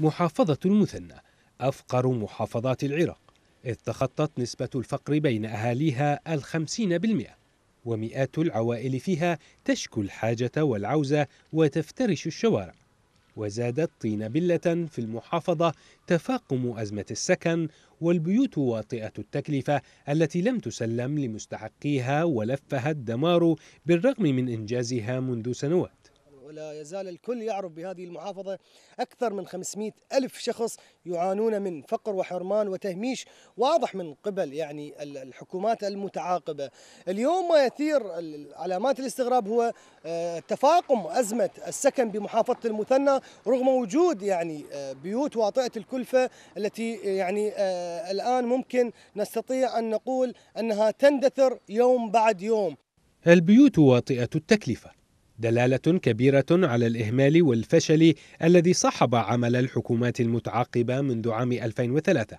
محافظة المثنى أفقر محافظات العراق إذ تخطت نسبة الفقر بين أهاليها الخمسين بالمئة ومئات العوائل فيها تشكو الحاجة والعوزة وتفترش الشوارع وزادت طين بلة في المحافظة تفاقم أزمة السكن والبيوت واطئة التكلفة التي لم تسلم لمستحقيها ولفها الدمار بالرغم من إنجازها منذ سنوات ولا يزال الكل يعرف بهذه المحافظة أكثر من 500 ألف شخص يعانون من فقر وحرمان وتهميش واضح من قبل يعني الحكومات المتعاقبة اليوم ما يثير علامات الاستغراب هو آه، تفاقم أزمة السكن بمحافظة المثنى رغم وجود يعني آه، بيوت واطئة الكلفة التي آه، يعني الآن ممكن نستطيع أن نقول أنها تندثر يوم بعد يوم البيوت واطئة التكلفة دلاله كبيره على الاهمال والفشل الذي صحب عمل الحكومات المتعاقبه منذ عام 2003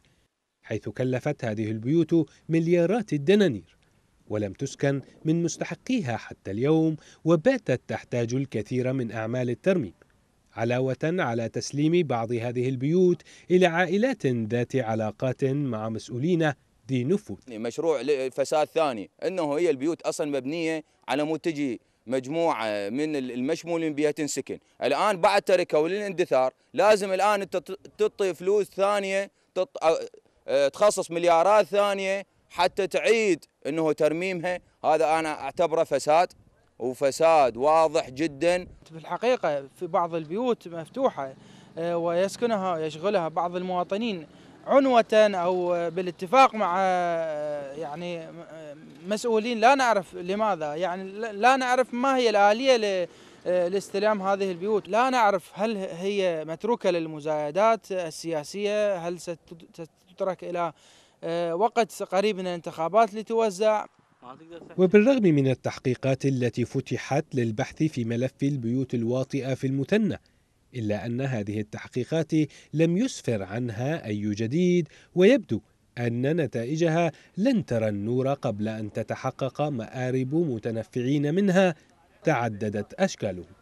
حيث كلفت هذه البيوت مليارات الدنانير ولم تسكن من مستحقيها حتى اليوم وباتت تحتاج الكثير من اعمال الترميم علاوه على تسليم بعض هذه البيوت الى عائلات ذات علاقات مع مسؤولين ذي نفوذ مشروع فساد ثاني انه هي البيوت اصلا مبنيه على مود تجي مجموعه من المشمولين بها تنسكن، الان بعد تركوا للاندثار لازم الان انت تعطي فلوس ثانيه تط... أه، تخصص مليارات ثانيه حتى تعيد انه ترميمها، هذا انا اعتبره فساد وفساد واضح جدا. في الحقيقه في بعض البيوت مفتوحه أه، ويسكنها يشغلها بعض المواطنين عنوة أو بالاتفاق مع يعني مسؤولين لا نعرف لماذا يعني لا نعرف ما هي الآلية لاستلام هذه البيوت لا نعرف هل هي متروكة للمزايدات السياسية هل ستترك إلى وقت قريب من الانتخابات لتوزع وبالرغم من التحقيقات التي فتحت للبحث في ملف البيوت الواطئة في المثنى إلا أن هذه التحقيقات لم يسفر عنها أي جديد ويبدو أن نتائجها لن ترى النور قبل أن تتحقق مآرب متنفعين منها تعددت أشكالهم